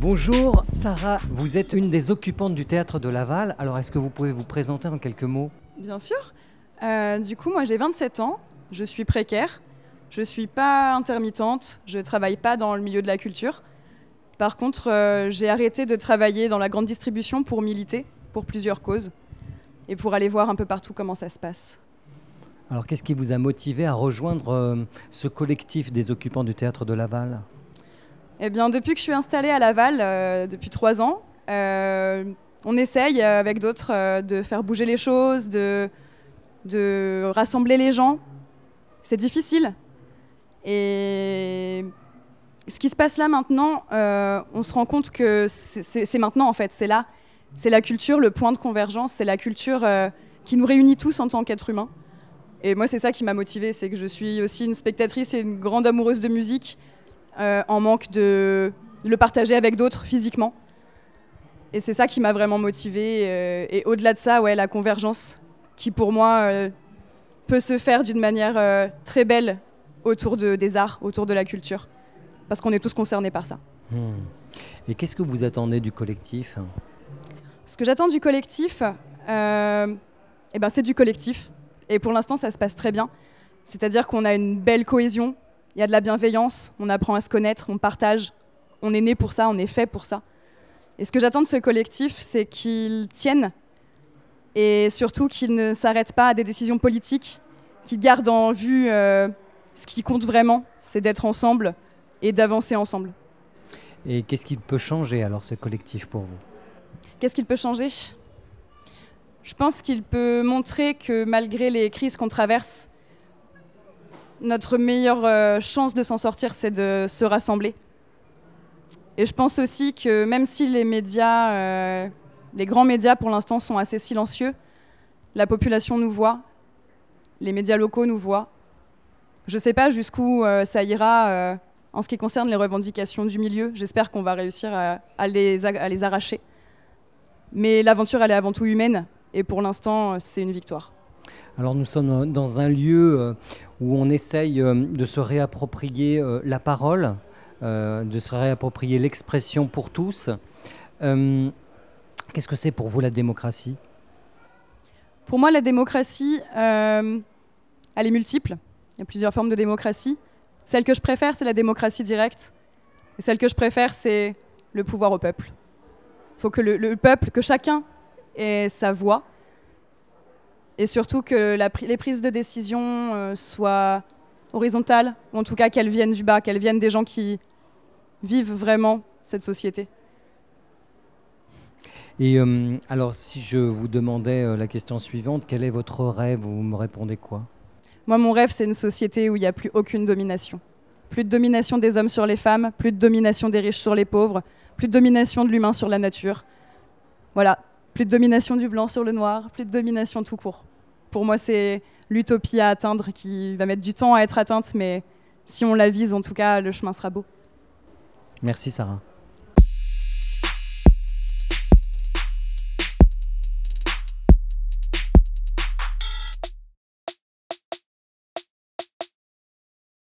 Bonjour Sarah, vous êtes une des occupantes du théâtre de Laval, alors est-ce que vous pouvez vous présenter en quelques mots Bien sûr. Euh, du coup, moi j'ai 27 ans, je suis précaire, je ne suis pas intermittente, je ne travaille pas dans le milieu de la culture. Par contre, euh, j'ai arrêté de travailler dans la grande distribution pour militer pour plusieurs causes et pour aller voir un peu partout comment ça se passe. Alors, qu'est-ce qui vous a motivé à rejoindre euh, ce collectif des occupants du théâtre de Laval eh bien, depuis que je suis installée à Laval, euh, depuis trois ans, euh, on essaye euh, avec d'autres de faire bouger les choses, de, de rassembler les gens. C'est difficile. Et ce qui se passe là maintenant, on se rend compte que c'est maintenant en fait, c'est là. C'est la culture, le point de convergence, c'est la culture qui nous réunit tous en tant qu'êtres humains. Et moi, c'est ça qui m'a motivée, c'est que je suis aussi une spectatrice et une grande amoureuse de musique. Euh, en manque de le partager avec d'autres physiquement. Et c'est ça qui m'a vraiment motivée. Euh, et au-delà de ça, ouais, la convergence, qui pour moi euh, peut se faire d'une manière très belle autour des arts, autour de la culture. Parce qu'on est tous concernés par ça. Hmm. Et qu'est-ce que vous attendez du collectif Ce que j'attends du collectif, eh ben c'est du collectif. Et pour l'instant, ça se passe très bien. C'est-à-dire qu'on a une belle cohésion, il y a de la bienveillance, on apprend à se connaître, on partage, on est né pour ça, on est fait pour ça. Et ce que j'attends de ce collectif, c'est qu'il tienne et surtout qu'il ne s'arrête pas à des décisions politiques, qu'il garde en vue euh, ce qui compte vraiment, c'est d'être ensemble et d'avancer ensemble. Et qu'est-ce qu'il peut changer alors ce collectif pour vous Qu'est-ce qu'il peut changer Je pense qu'il peut montrer que malgré les crises qu'on traverse, notre meilleure euh, chance de s'en sortir, c'est de se rassembler. Et je pense aussi que même si les médias, euh, les grands médias pour l'instant sont assez silencieux, la population nous voit, les médias locaux nous voient. Je ne sais pas jusqu'où euh, ça ira en ce qui concerne les revendications du milieu. J'espère qu'on va réussir les, à les arracher. Mais l'aventure, elle est avant tout humaine. Et pour l'instant, c'est une victoire. Alors nous sommes euh, dans un lieu euh, où on essaye euh, de se réapproprier la parole, de se réapproprier l'expression pour tous. Qu'est-ce que c'est pour vous la démocratie Pour moi, la démocratie, elle est multiple. Il y a plusieurs formes de démocratie. Celle que je préfère, c'est la démocratie directe. Et celle que je préfère, c'est le pouvoir au peuple. Il faut que le peuple, que chacun ait sa voix, et surtout que la, les prises de décision euh, soient horizontales, ou en tout cas qu'elles viennent du bas, qu'elles viennent des gens qui vivent vraiment cette société. Et euh, alors, si je vous demandais euh, la question suivante, quel est votre rêve Vous me répondez quoi Moi, mon rêve, c'est une société où il n'y a plus aucune domination. Plus de domination des hommes sur les femmes, plus de domination des riches sur les pauvres, plus de domination de l'humain sur la nature. Voilà, plus de domination du blanc sur le noir, plus de domination tout court. Pour moi, c'est l'utopie à atteindre qui va mettre du temps à être atteinte, mais si on la vise, en tout cas, le chemin sera beau. Merci Sarah.